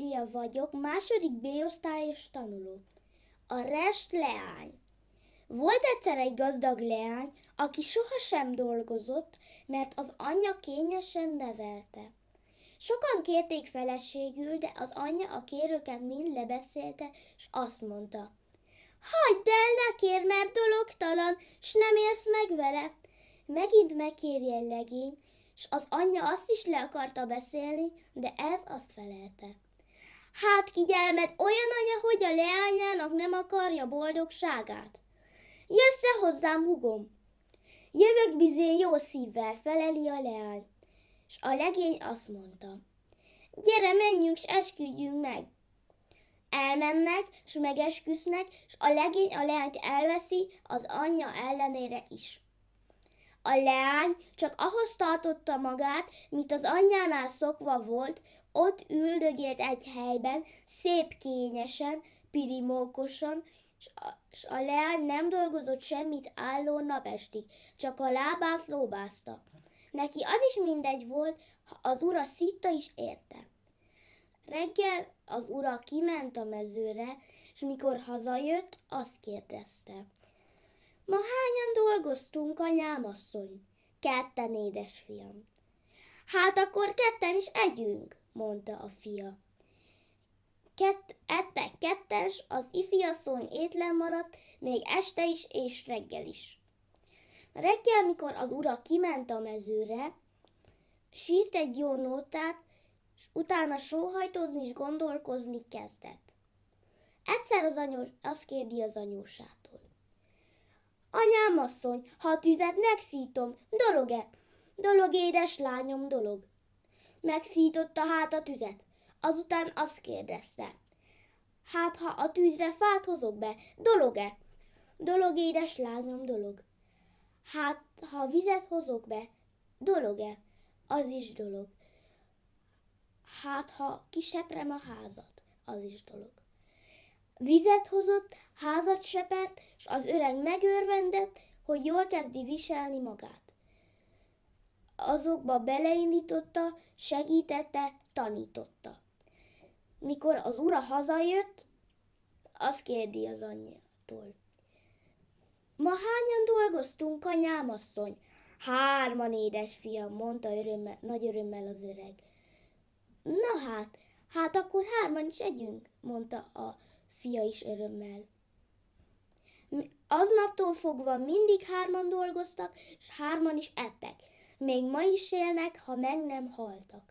Júlia vagyok, második B-osztályos tanuló. A rest leány. Volt egyszer egy gazdag leány, aki sohasem dolgozott, mert az anyja kényesen nevelte. Sokan kérték feleségül, de az anyja a kérőket mind lebeszélte, és azt mondta. Hagyd el, ne kér, mert dologtalan, s nem élsz meg vele. Megint megkérje legény, s az anyja azt is le akarta beszélni, de ez azt felelte. Hát kigyelmed olyan anya, hogy a leányának nem akarja boldogságát. -e hozzám, hugom! Jövök bizén jó szívvel, feleli a leány. És a legény azt mondta, gyere, menjünk, s esküdjünk meg. Elmennek, s megesküsznek, s a legény a leányt elveszi az anyja ellenére is. A leány csak ahhoz tartotta magát, mint az anyjánál szokva volt, ott üldögélt egy helyben, szép kényesen, pirimókosan, és a, a leány nem dolgozott semmit álló napestig, csak a lábát lóbázta. Neki az is mindegy volt, ha az ura szitta is érte. Reggel az ura kiment a mezőre, és mikor hazajött, azt kérdezte – Ma hányan dolgoztunk, anyám asszony? Ketten, fiam. Hát akkor ketten is együnk, mondta a fia. Kett, ettek ketten, az ifiasszony étlen maradt, még este is és reggel is. reggel, mikor az ura kiment a mezőre, sírt egy jó nótát, és utána sóhajtózni és gondolkozni kezdett. Egyszer az anyós, azt kérdi az anyósától. Anyám asszony, ha a tüzet megszítom, dolog-e? Dolog, édes lányom, dolog. Megszította hát a tüzet. Azután azt kérdezte. Hát, ha a tűzre fát hozok be, dolog-e? Dolog, édes lányom, dolog. Hát, ha vizet hozok be, dolog-e? Az is dolog. Hát, ha kiseprem a házat, az is dolog. Vizet hozott, házat sepert, és az öreg megörvendett, hogy jól kezdi viselni magát. Azokba beleindította, segítette, tanította. Mikor az ura hazajött, azt kérdi az anyjától. Ma hányan dolgoztunk, anyám asszony? Hárman, fiam, mondta örömmel, nagy örömmel az öreg. Na hát, hát akkor hárman is együnk, mondta a fia is örömmel. Aznaptól fogva mindig hárman dolgoztak, és hárman is ettek. Még ma is élnek, ha meg nem haltak.